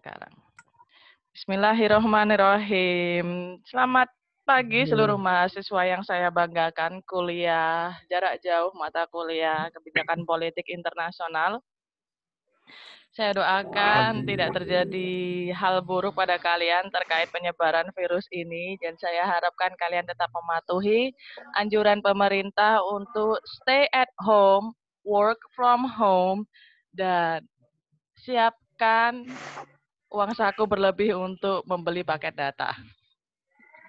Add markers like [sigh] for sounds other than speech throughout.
sekarang. Bismillahirrohmanirrohim. Selamat pagi iya. seluruh mahasiswa yang saya banggakan kuliah jarak jauh mata kuliah kebijakan politik internasional. Saya doakan tidak terjadi hal buruk pada kalian terkait penyebaran virus ini dan saya harapkan kalian tetap mematuhi anjuran pemerintah untuk stay at home, work from home dan siapkan uang saku berlebih untuk membeli paket data.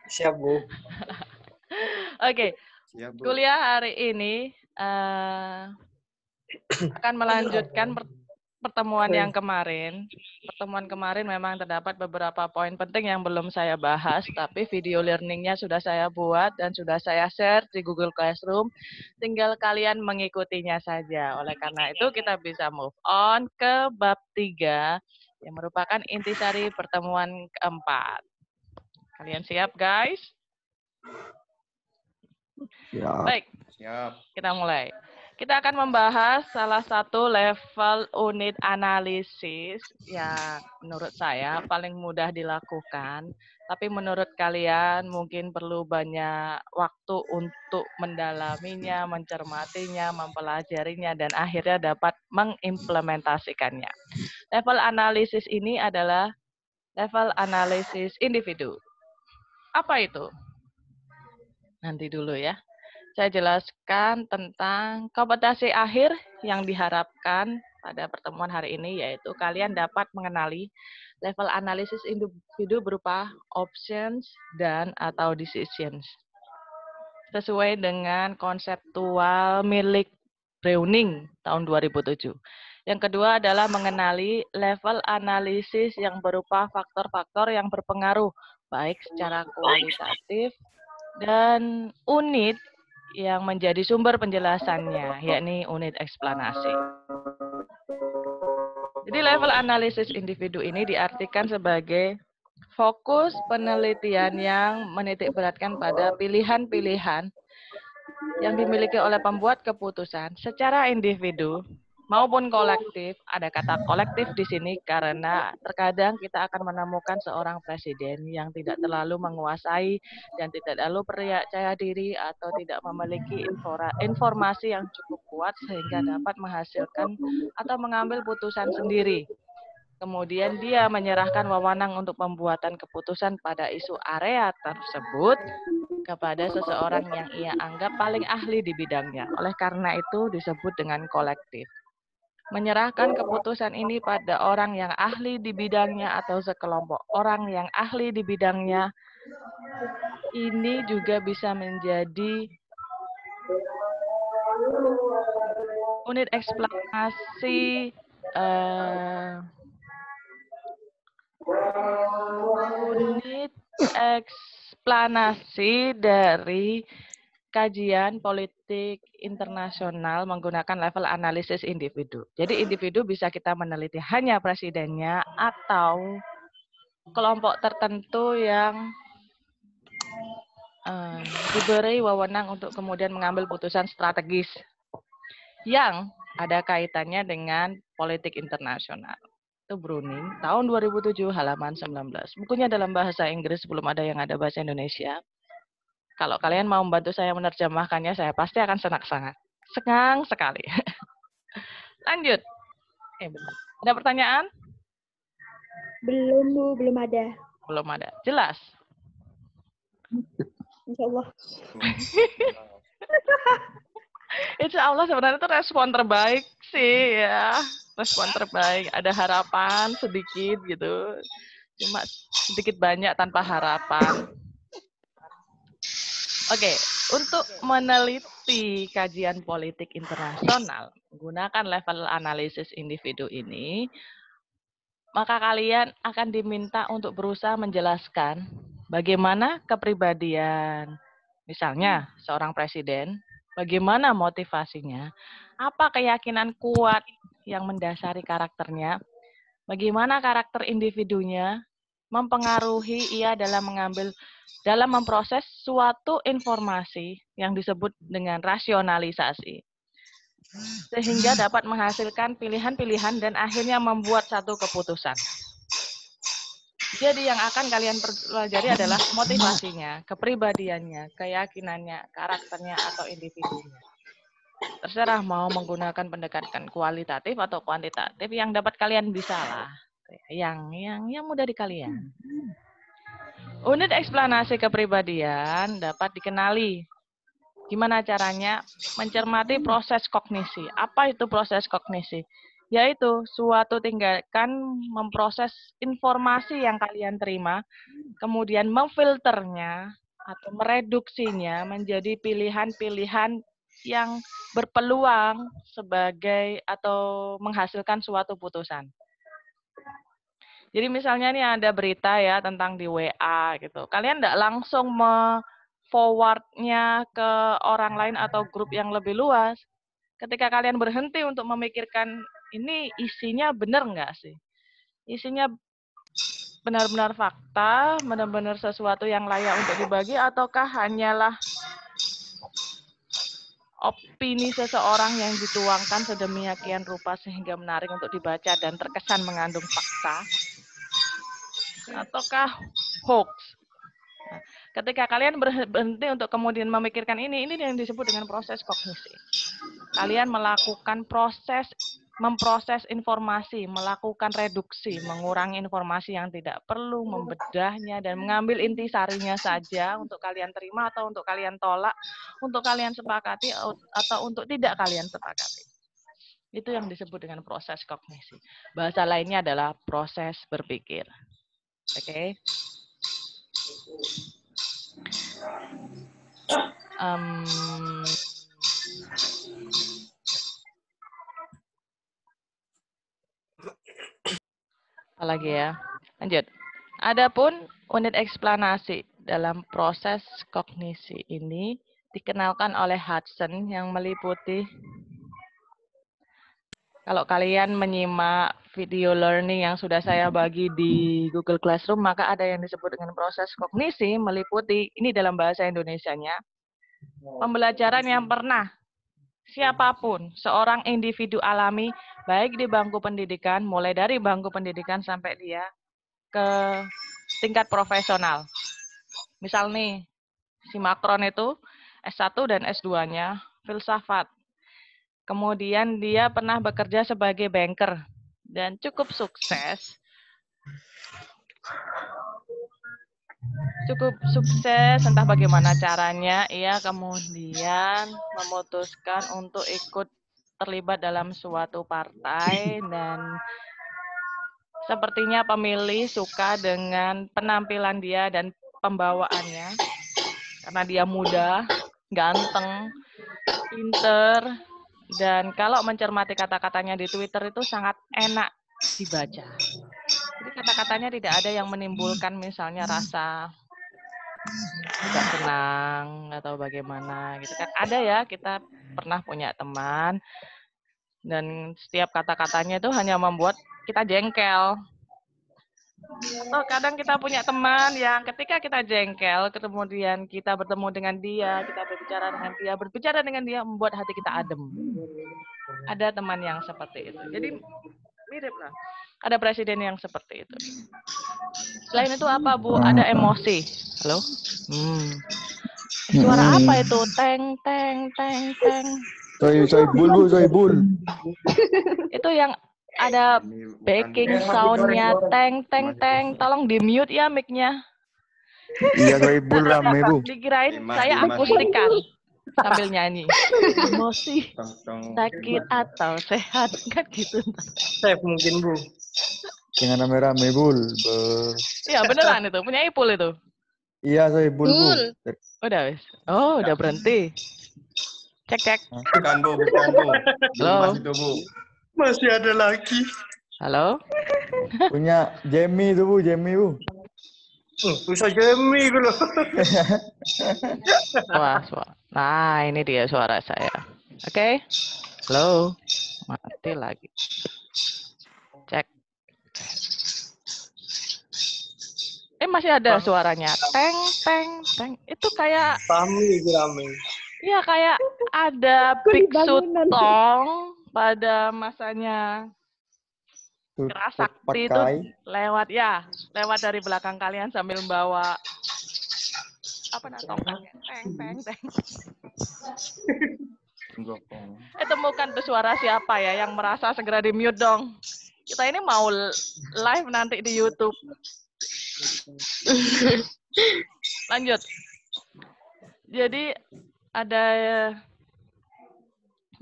Siap, Bu. [laughs] Oke. okay. Siap, Bu. Kuliah hari ini uh, akan melanjutkan pertemuan yang kemarin. Pertemuan kemarin memang terdapat beberapa poin penting yang belum saya bahas, tapi video learningnya sudah saya buat dan sudah saya share di Google Classroom. Tinggal kalian mengikutinya saja. Oleh karena itu kita bisa move on ke bab 3 yang merupakan intisari pertemuan keempat. Kalian siap, guys? Ya. Baik. Siap. Kita mulai. Kita akan membahas salah satu level unit analisis yang menurut saya paling mudah dilakukan, tapi menurut kalian mungkin perlu banyak waktu untuk mendalaminya, mencermatinya, mempelajarinya, dan akhirnya dapat mengimplementasikannya. Level analisis ini adalah level analisis individu. Apa itu? Nanti dulu ya saya jelaskan tentang kompetensi akhir yang diharapkan pada pertemuan hari ini, yaitu kalian dapat mengenali level analisis individu berupa options dan atau decisions. Sesuai dengan konseptual milik Browning tahun 2007. Yang kedua adalah mengenali level analisis yang berupa faktor-faktor yang berpengaruh, baik secara kualitatif dan unit yang menjadi sumber penjelasannya, yakni unit eksplanasi. Jadi level analisis individu ini diartikan sebagai fokus penelitian yang menitikberatkan pada pilihan-pilihan yang dimiliki oleh pembuat keputusan secara individu maupun kolektif. Ada kata kolektif di sini karena terkadang kita akan menemukan seorang presiden yang tidak terlalu menguasai dan tidak terlalu percaya diri atau tidak memiliki informasi yang cukup kuat sehingga dapat menghasilkan atau mengambil putusan sendiri. Kemudian dia menyerahkan wewenang untuk pembuatan keputusan pada isu area tersebut kepada seseorang yang ia anggap paling ahli di bidangnya. Oleh karena itu disebut dengan kolektif menyerahkan keputusan ini pada orang yang ahli di bidangnya atau sekelompok orang yang ahli di bidangnya ini juga bisa menjadi unit eksplanasi uh, eh, unit eksplanasi dari kajian politik internasional menggunakan level analisis individu. Jadi individu bisa kita meneliti hanya presidennya atau kelompok tertentu yang uh, diberi wewenang untuk kemudian mengambil putusan strategis yang ada kaitannya dengan politik internasional. Itu Bruning, tahun 2007 halaman 19. Bukunya dalam bahasa Inggris belum ada yang ada bahasa Indonesia. Kalau kalian mau membantu saya menerjemahkannya, saya pasti akan senang sangat. Senang sekali. [laughs] Lanjut. Eh, bentar. Ada pertanyaan? Belum, Bu. Belum ada. Belum ada. Jelas? Insya Allah. [laughs] Insya Allah sebenarnya itu respon terbaik sih ya. Respon terbaik. Ada harapan sedikit gitu. Cuma sedikit banyak tanpa harapan. Oke, okay. untuk meneliti kajian politik internasional, gunakan level analisis individu ini, maka kalian akan diminta untuk berusaha menjelaskan bagaimana kepribadian, misalnya seorang presiden, bagaimana motivasinya, apa keyakinan kuat yang mendasari karakternya, bagaimana karakter individunya, mempengaruhi ia dalam mengambil dalam memproses suatu informasi yang disebut dengan rasionalisasi sehingga dapat menghasilkan pilihan-pilihan dan akhirnya membuat satu keputusan. Jadi yang akan kalian pelajari adalah motivasinya, kepribadiannya, keyakinannya, karakternya atau individunya. Terserah mau menggunakan pendekatan kualitatif atau kuantitatif yang dapat kalian bisalah gitu ya, yang yang yang mudah di kalian. Hmm, hmm. Unit eksplanasi kepribadian dapat dikenali. Gimana caranya mencermati hmm. proses kognisi? Apa itu proses kognisi? Yaitu suatu tindakan memproses informasi yang kalian terima, kemudian memfilternya atau mereduksinya menjadi pilihan-pilihan yang berpeluang sebagai atau menghasilkan suatu putusan. Jadi misalnya nih ada berita ya tentang di WA gitu. Kalian enggak langsung me forwardnya ke orang lain atau grup yang lebih luas. Ketika kalian berhenti untuk memikirkan ini isinya benar nggak sih? Isinya benar-benar fakta, benar-benar sesuatu yang layak untuk dibagi, ataukah hanyalah opini seseorang yang dituangkan sedemikian rupa sehingga menarik untuk dibaca dan terkesan mengandung fakta? ataukah hoax. Nah, ketika kalian berhenti untuk kemudian memikirkan ini, ini yang disebut dengan proses kognisi. Kalian melakukan proses memproses informasi, melakukan reduksi, mengurangi informasi yang tidak perlu, membedahnya, dan mengambil inti sarinya saja untuk kalian terima atau untuk kalian tolak, untuk kalian sepakati atau untuk tidak kalian sepakati. Itu yang disebut dengan proses kognisi. Bahasa lainnya adalah proses berpikir. Okay. Um, apa lagi ya? Lanjut. Adapun unit eksplanasi dalam proses kognisi ini dikenalkan oleh Hudson yang meliputi kalau kalian menyimak video learning yang sudah saya bagi di Google Classroom, maka ada yang disebut dengan proses kognisi meliputi, ini dalam bahasa Indonesianya, pembelajaran yang pernah siapapun, seorang individu alami, baik di bangku pendidikan, mulai dari bangku pendidikan sampai dia ke tingkat profesional. Misal nih, si Macron itu S1 dan S2-nya filsafat, Kemudian dia pernah bekerja sebagai banker dan cukup sukses. Cukup sukses, entah bagaimana caranya, ia kemudian memutuskan untuk ikut terlibat dalam suatu partai dan sepertinya pemilih suka dengan penampilan dia dan pembawaannya karena dia muda, ganteng, pinter, dan kalau mencermati kata-katanya di Twitter itu sangat enak dibaca. Jadi kata-katanya tidak ada yang menimbulkan misalnya rasa tidak tenang atau bagaimana gitu kan. Ada ya kita pernah punya teman dan setiap kata-katanya itu hanya membuat kita jengkel. Oh kadang kita punya teman yang ketika kita jengkel, kemudian kita bertemu dengan dia, kita berbicara dengan dia, berbicara dengan dia membuat hati kita adem. Ada teman yang seperti itu. Jadi mirip lah. Ada presiden yang seperti itu. Selain itu apa Bu? Ada emosi. Halo. Hmm. Suara hmm. apa itu? Teng teng teng teng. bul saya bul. Itu yang ada eh, backing soundnya teng teng teng tolong di mute ya micnya iya ibu [laughs] rame bu dikirain saya akustikan sambil nyanyi emosi sakit atau sehat kan gitu safe mungkin bu Dengan nama rame bu. iya beneran itu punya ipul itu iya saya ipul bu udah wes oh udah berhenti cek cek bukan bu bukan bu halo masih ada lagi. Halo? Punya Jamie tuh Bu. Jamie, Bu. Hmm, bisa Jamie gue loh. [laughs] Wah, suara. Nah, ini dia suara saya. Oke. Okay. Halo. Mati lagi. Cek. Eh masih ada suaranya. Teng teng teng. Itu kayak Pami Iya, kayak ada Biksu Tong pada masanya kerasakti itu lewat ya lewat dari belakang kalian sambil membawa apa nak tongkatnya teng teng teng temukan tuh suara siapa ya yang merasa segera di mute dong kita ini mau live nanti di YouTube [laughs] lanjut jadi ada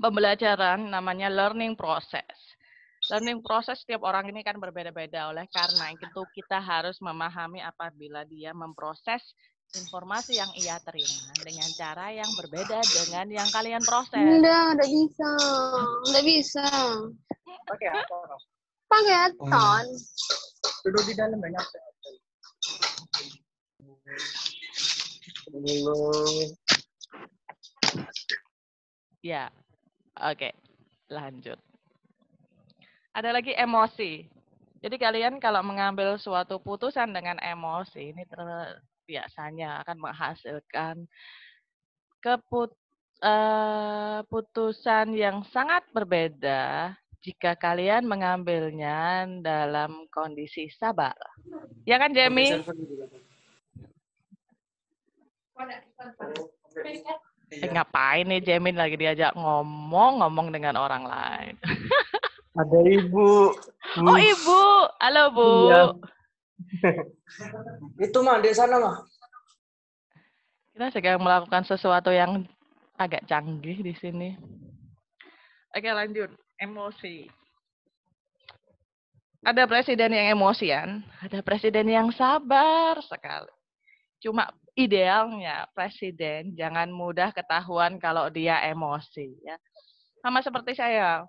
pembelajaran namanya learning process. Learning process setiap orang ini kan berbeda-beda. Oleh karena itu kita harus memahami apabila dia memproses informasi yang ia terima dengan cara yang berbeda dengan yang kalian proses. Enggak, enggak bisa. Enggak bisa. Pakai apa? Pakai aton. Oh. Duduk di dalam banyak Ya, Oke, lanjut. Ada lagi emosi. Jadi kalian kalau mengambil suatu putusan dengan emosi, ini biasanya akan menghasilkan keputusan uh, eh, putusan yang sangat berbeda jika kalian mengambilnya dalam kondisi sabar. Ya kan, Jamie? Iya. Eh, ngapain nih Jamin lagi diajak ngomong ngomong dengan orang lain. [laughs] Ada ibu. Bu. Oh ibu, halo bu. Iya. [laughs] Itu mah di sana mah. Kita sedang melakukan sesuatu yang agak canggih di sini. Oke lanjut, emosi. Ada presiden yang emosian, ada presiden yang sabar sekali. Cuma idealnya presiden jangan mudah ketahuan kalau dia emosi ya. Sama seperti saya.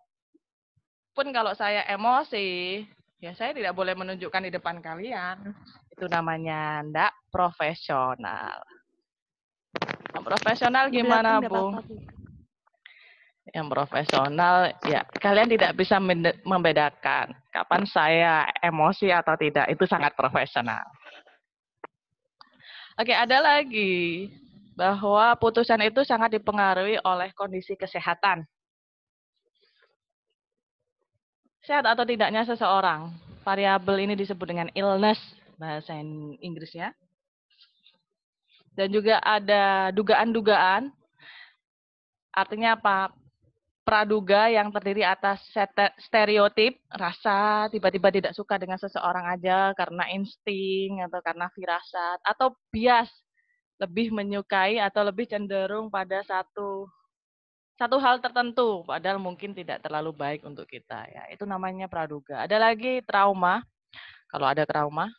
Pun kalau saya emosi, ya saya tidak boleh menunjukkan di depan kalian. Itu namanya ndak profesional. Yang profesional gimana, Bu? Yang profesional ya kalian tidak bisa membedakan kapan saya emosi atau tidak. Itu sangat profesional. Oke, ada lagi bahwa putusan itu sangat dipengaruhi oleh kondisi kesehatan. Sehat atau tidaknya seseorang. Variabel ini disebut dengan illness bahasa Inggrisnya. Dan juga ada dugaan-dugaan. Artinya apa? praduga yang terdiri atas stereotip, rasa, tiba-tiba tidak suka dengan seseorang aja karena insting atau karena firasat, atau bias, lebih menyukai atau lebih cenderung pada satu satu hal tertentu, padahal mungkin tidak terlalu baik untuk kita. Ya, itu namanya praduga. Ada lagi trauma, kalau ada trauma.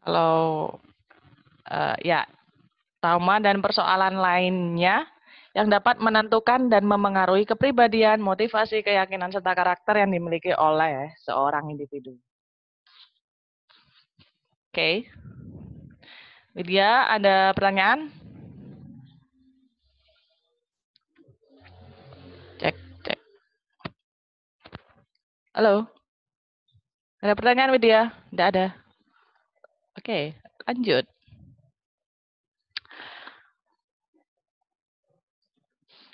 Kalau uh, ya trauma dan persoalan lainnya yang dapat menentukan dan memengaruhi kepribadian, motivasi, keyakinan, serta karakter yang dimiliki oleh seorang individu. Oke. Okay. Widya, ada pertanyaan? Cek, cek. Halo? Ada pertanyaan, Widya? Tidak ada. Oke, okay, lanjut.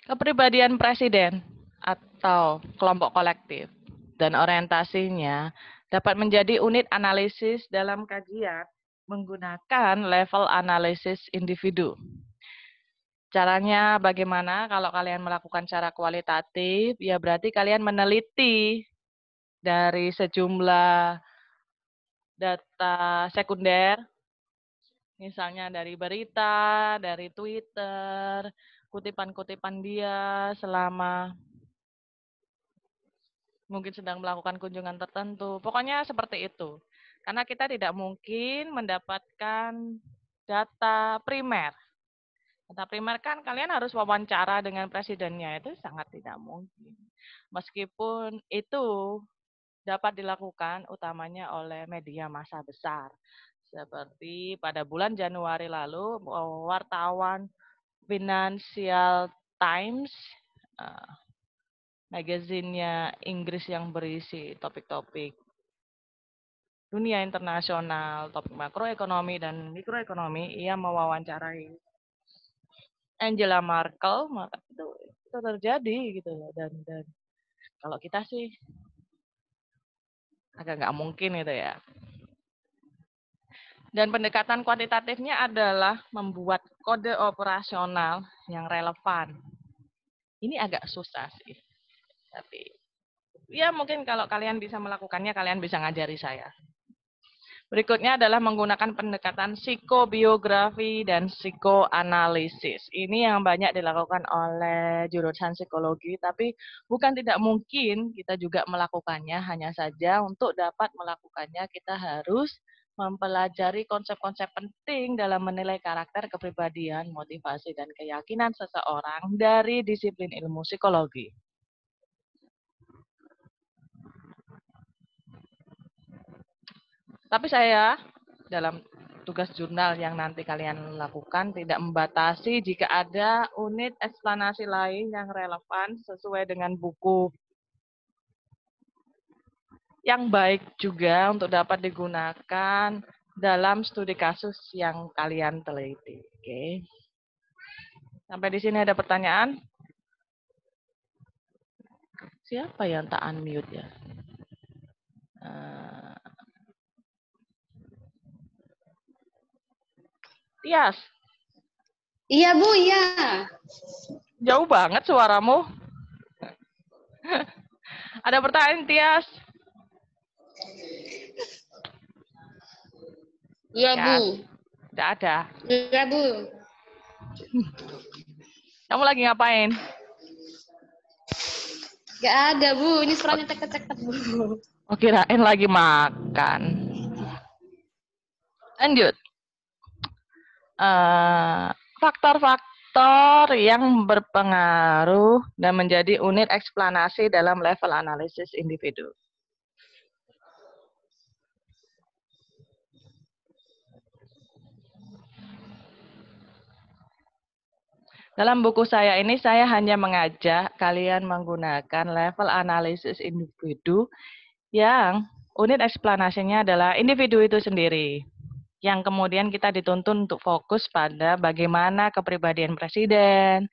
Kepribadian presiden atau kelompok kolektif dan orientasinya dapat menjadi unit analisis dalam kajian menggunakan level analisis individu. Caranya bagaimana? Kalau kalian melakukan cara kualitatif, ya berarti kalian meneliti dari sejumlah data sekunder, misalnya dari berita, dari Twitter, kutipan-kutipan dia selama mungkin sedang melakukan kunjungan tertentu. Pokoknya seperti itu. Karena kita tidak mungkin mendapatkan data primer. Data primer kan kalian harus wawancara dengan presidennya. Itu sangat tidak mungkin. Meskipun itu dapat dilakukan utamanya oleh media massa besar. Seperti pada bulan Januari lalu oh, wartawan Financial Times, uh, magazinnya Inggris yang berisi topik-topik dunia internasional, topik makroekonomi dan mikroekonomi, ia mewawancarai Angela Merkel, maka itu, itu terjadi gitu loh. Dan, dan kalau kita sih agak nggak mungkin itu ya. Dan pendekatan kuantitatifnya adalah membuat kode operasional yang relevan. Ini agak susah sih. Tapi ya mungkin kalau kalian bisa melakukannya, kalian bisa ngajari saya. Berikutnya adalah menggunakan pendekatan psikobiografi dan psikoanalisis. Ini yang banyak dilakukan oleh jurusan psikologi, tapi bukan tidak mungkin kita juga melakukannya, hanya saja untuk dapat melakukannya kita harus mempelajari konsep-konsep penting dalam menilai karakter, kepribadian, motivasi, dan keyakinan seseorang dari disiplin ilmu psikologi. Tapi saya dalam tugas jurnal yang nanti kalian lakukan tidak membatasi jika ada unit eksplanasi lain yang relevan sesuai dengan buku yang baik juga untuk dapat digunakan dalam studi kasus yang kalian teliti. Oke. Sampai di sini ada pertanyaan? Siapa yang tak unmute ya? Eh, Tias. Iya, Bu, iya. Jauh banget suaramu. [laughs] ada pertanyaan, Tias? Iya, Bu. Tidak ada. Iya, Bu. Kamu lagi ngapain? Gak ada, Bu. Ini surat cekat tekat Bu. Oke, oh, Rain lagi makan. Lanjut. faktor eh, faktor-faktor yang berpengaruh dan menjadi unit eksplanasi dalam level analisis individu. Dalam buku saya ini, saya hanya mengajak kalian menggunakan level analisis individu yang unit eksplanasinya adalah individu itu sendiri. Yang kemudian kita dituntun untuk fokus pada bagaimana kepribadian presiden,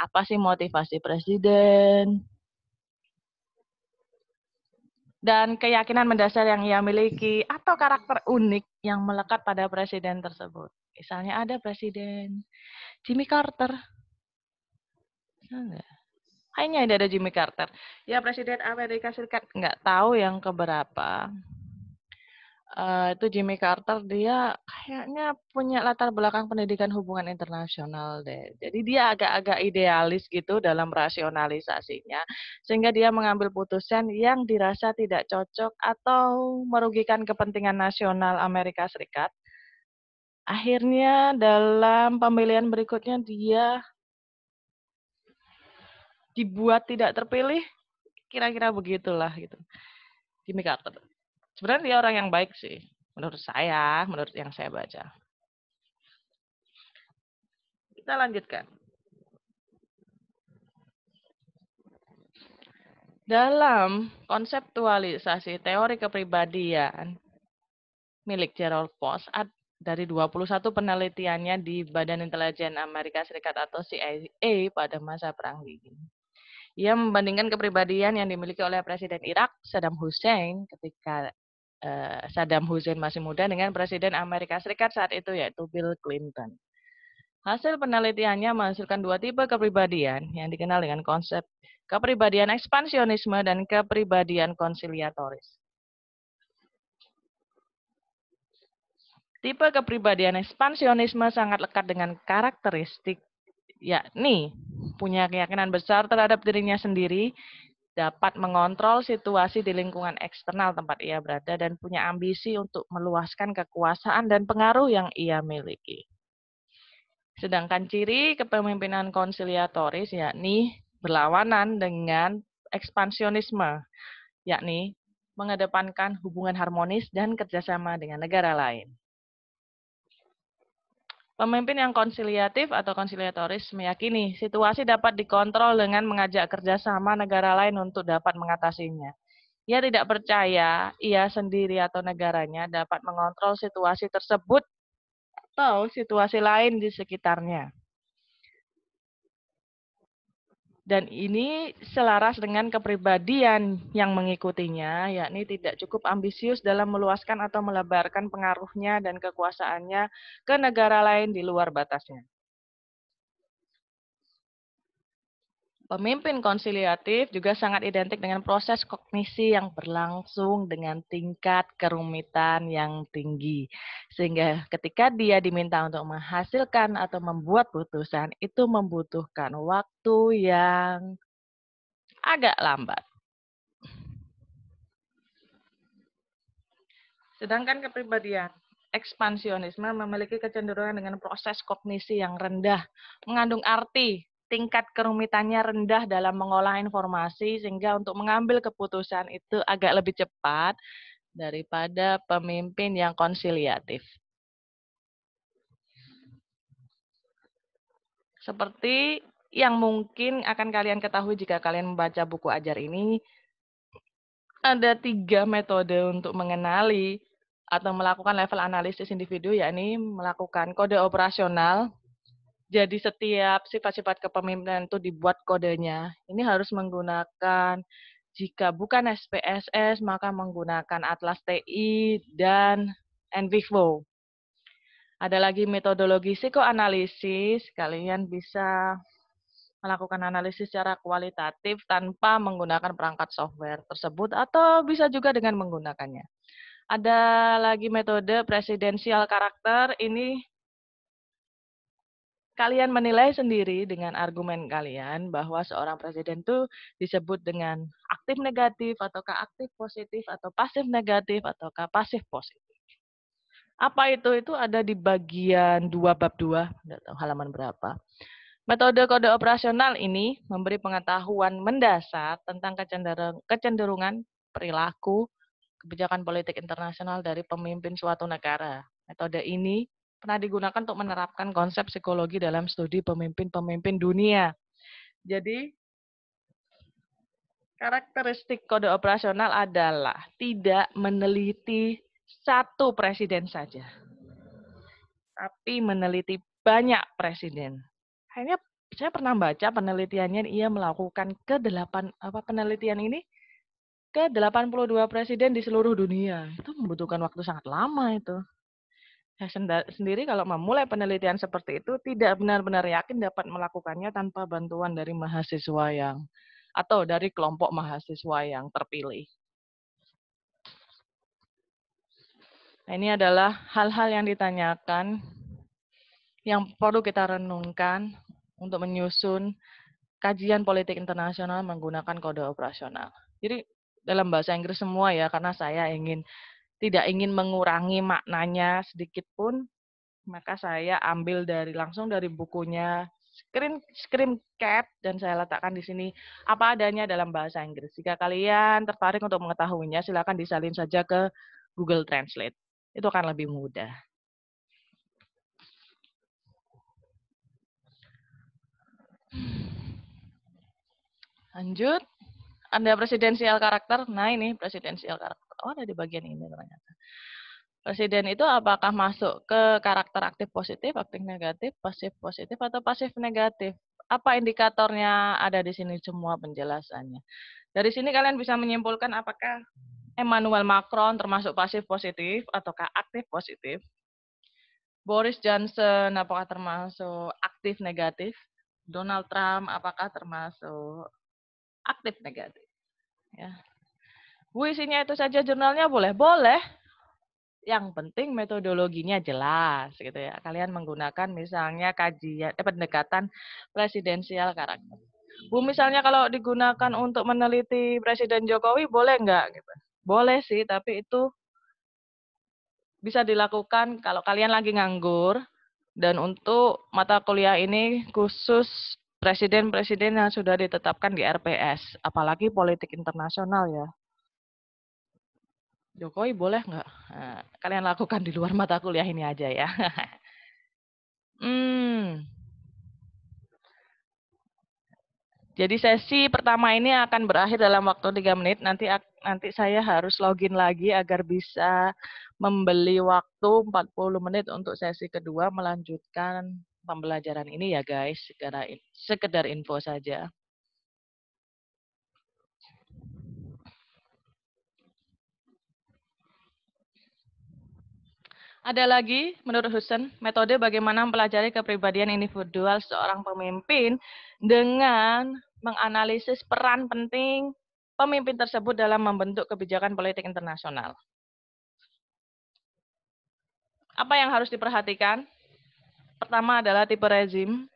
apa sih motivasi presiden, dan keyakinan mendasar yang ia miliki, atau karakter unik yang melekat pada presiden tersebut. Misalnya ada presiden Jimmy Carter, Enggak. Ya? Hanya ada Jimmy Carter. Ya Presiden Amerika Serikat nggak tahu yang keberapa. Uh, itu Jimmy Carter dia kayaknya punya latar belakang pendidikan hubungan internasional deh. Jadi dia agak-agak idealis gitu dalam rasionalisasinya sehingga dia mengambil putusan yang dirasa tidak cocok atau merugikan kepentingan nasional Amerika Serikat. Akhirnya dalam pemilihan berikutnya dia dibuat tidak terpilih kira-kira begitulah gitu Jimmy Carter sebenarnya dia orang yang baik sih menurut saya menurut yang saya baca kita lanjutkan dalam konseptualisasi teori kepribadian milik Gerald Post dari 21 penelitiannya di Badan Intelijen Amerika Serikat atau CIA pada masa Perang Dingin. Ia membandingkan kepribadian yang dimiliki oleh Presiden Irak Saddam Hussein ketika eh, Saddam Hussein masih muda dengan Presiden Amerika Serikat saat itu yaitu Bill Clinton. Hasil penelitiannya menghasilkan dua tipe kepribadian yang dikenal dengan konsep kepribadian ekspansionisme dan kepribadian konsiliatoris. Tipe kepribadian ekspansionisme sangat lekat dengan karakteristik yakni punya keyakinan besar terhadap dirinya sendiri, dapat mengontrol situasi di lingkungan eksternal tempat ia berada, dan punya ambisi untuk meluaskan kekuasaan dan pengaruh yang ia miliki. Sedangkan ciri kepemimpinan konsiliatoris yakni berlawanan dengan ekspansionisme, yakni mengedepankan hubungan harmonis dan kerjasama dengan negara lain. Pemimpin yang konsiliatif atau konsiliatoris meyakini situasi dapat dikontrol dengan mengajak kerjasama negara lain untuk dapat mengatasinya. Ia tidak percaya ia sendiri atau negaranya dapat mengontrol situasi tersebut atau situasi lain di sekitarnya dan ini selaras dengan kepribadian yang mengikutinya, yakni tidak cukup ambisius dalam meluaskan atau melebarkan pengaruhnya dan kekuasaannya ke negara lain di luar batasnya. Pemimpin konsiliatif juga sangat identik dengan proses kognisi yang berlangsung dengan tingkat kerumitan yang tinggi. Sehingga ketika dia diminta untuk menghasilkan atau membuat putusan, itu membutuhkan waktu yang agak lambat. Sedangkan kepribadian ekspansionisme memiliki kecenderungan dengan proses kognisi yang rendah, mengandung arti tingkat kerumitannya rendah dalam mengolah informasi sehingga untuk mengambil keputusan itu agak lebih cepat daripada pemimpin yang konsiliatif. Seperti yang mungkin akan kalian ketahui jika kalian membaca buku ajar ini, ada tiga metode untuk mengenali atau melakukan level analisis individu, yakni melakukan kode operasional, jadi setiap sifat-sifat kepemimpinan itu dibuat kodenya. Ini harus menggunakan jika bukan SPSS maka menggunakan Atlas TI dan NVivo. Ada lagi metodologi psikoanalisis, kalian bisa melakukan analisis secara kualitatif tanpa menggunakan perangkat software tersebut atau bisa juga dengan menggunakannya. Ada lagi metode presidensial karakter, ini kalian menilai sendiri dengan argumen kalian bahwa seorang presiden itu disebut dengan aktif negatif ataukah aktif positif atau pasif negatif ataukah pasif positif. Apa itu? Itu ada di bagian 2 bab 2, enggak tahu halaman berapa. Metode kode operasional ini memberi pengetahuan mendasar tentang kecenderungan perilaku kebijakan politik internasional dari pemimpin suatu negara. Metode ini pernah digunakan untuk menerapkan konsep psikologi dalam studi pemimpin-pemimpin dunia. Jadi, karakteristik kode operasional adalah tidak meneliti satu presiden saja, tapi meneliti banyak presiden. Akhirnya saya pernah baca penelitiannya ia melakukan ke delapan apa penelitian ini ke dua presiden di seluruh dunia. Itu membutuhkan waktu sangat lama itu. Saya sendiri kalau memulai penelitian seperti itu tidak benar-benar yakin dapat melakukannya tanpa bantuan dari mahasiswa yang atau dari kelompok mahasiswa yang terpilih. Nah, ini adalah hal-hal yang ditanyakan yang perlu kita renungkan untuk menyusun kajian politik internasional menggunakan kode operasional. Jadi dalam bahasa Inggris semua ya karena saya ingin tidak ingin mengurangi maknanya sedikit pun, maka saya ambil dari langsung dari bukunya Screen, screen cap dan saya letakkan di sini apa adanya dalam bahasa Inggris. Jika kalian tertarik untuk mengetahuinya, silakan disalin saja ke Google Translate. Itu akan lebih mudah. Lanjut. Ada presidensial karakter. Nah, ini presidensial karakter. Oh, ada di bagian ini ternyata. Presiden itu apakah masuk ke karakter aktif positif, aktif negatif, pasif positif, atau pasif negatif? Apa indikatornya ada di sini semua penjelasannya. Dari sini kalian bisa menyimpulkan apakah Emmanuel Macron termasuk pasif positif ataukah aktif positif. Boris Johnson apakah termasuk aktif negatif? Donald Trump apakah termasuk aktif negatif? Ya, Puisinya itu saja jurnalnya boleh? Boleh. Yang penting metodologinya jelas gitu ya. Kalian menggunakan misalnya kajian eh, pendekatan presidensial karakter. Bu misalnya kalau digunakan untuk meneliti Presiden Jokowi boleh nggak? Gitu. Boleh sih, tapi itu bisa dilakukan kalau kalian lagi nganggur dan untuk mata kuliah ini khusus presiden-presiden yang sudah ditetapkan di RPS, apalagi politik internasional ya. Jokowi boleh nggak? Nah, kalian lakukan di luar mata kuliah ini aja ya. [laughs] hmm. Jadi sesi pertama ini akan berakhir dalam waktu 3 menit. Nanti nanti saya harus login lagi agar bisa membeli waktu 40 menit untuk sesi kedua melanjutkan pembelajaran ini ya guys. Sekedar, sekedar info saja. Ada lagi, menurut Husen, metode bagaimana mempelajari kepribadian individual seorang pemimpin dengan menganalisis peran penting pemimpin tersebut dalam membentuk kebijakan politik internasional. Apa yang harus diperhatikan? Pertama adalah tipe rezim.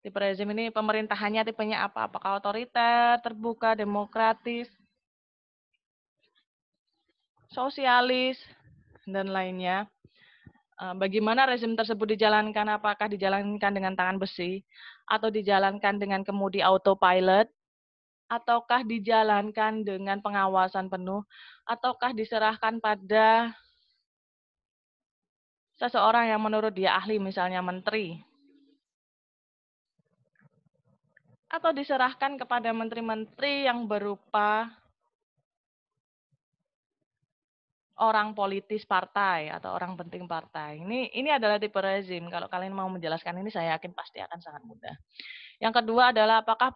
Tipe rezim ini pemerintahannya tipenya apa? Apakah otoriter, terbuka, demokratis, sosialis, dan lainnya. Eh, bagaimana rezim tersebut dijalankan? Apakah dijalankan dengan tangan besi, atau dijalankan dengan kemudi autopilot, ataukah dijalankan dengan pengawasan penuh, ataukah diserahkan pada seseorang yang menurut dia ahli, misalnya menteri, atau diserahkan kepada menteri-menteri yang berupa orang politis partai atau orang penting partai. Ini ini adalah tipe rezim. Kalau kalian mau menjelaskan ini saya yakin pasti akan sangat mudah. Yang kedua adalah apakah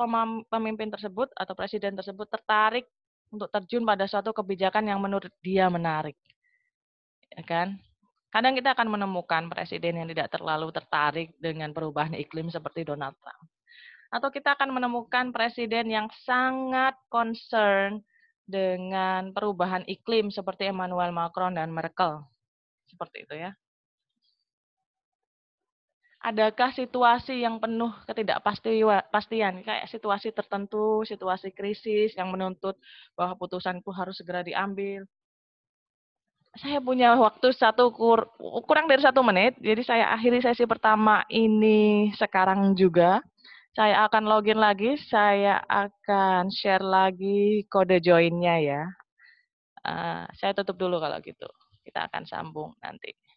pemimpin tersebut atau presiden tersebut tertarik untuk terjun pada suatu kebijakan yang menurut dia menarik. Ya kan? Kadang kita akan menemukan presiden yang tidak terlalu tertarik dengan perubahan iklim seperti Donald Trump. Atau kita akan menemukan presiden yang sangat concern dengan perubahan iklim seperti Emmanuel Macron dan Merkel. Seperti itu ya. Adakah situasi yang penuh ketidakpastian, kayak situasi tertentu, situasi krisis yang menuntut bahwa putusanku harus segera diambil? Saya punya waktu satu kur kurang dari satu menit, jadi saya akhiri sesi pertama ini sekarang juga. Saya akan login lagi, saya akan share lagi kode joinnya ya. Uh, saya tutup dulu kalau gitu. Kita akan sambung nanti.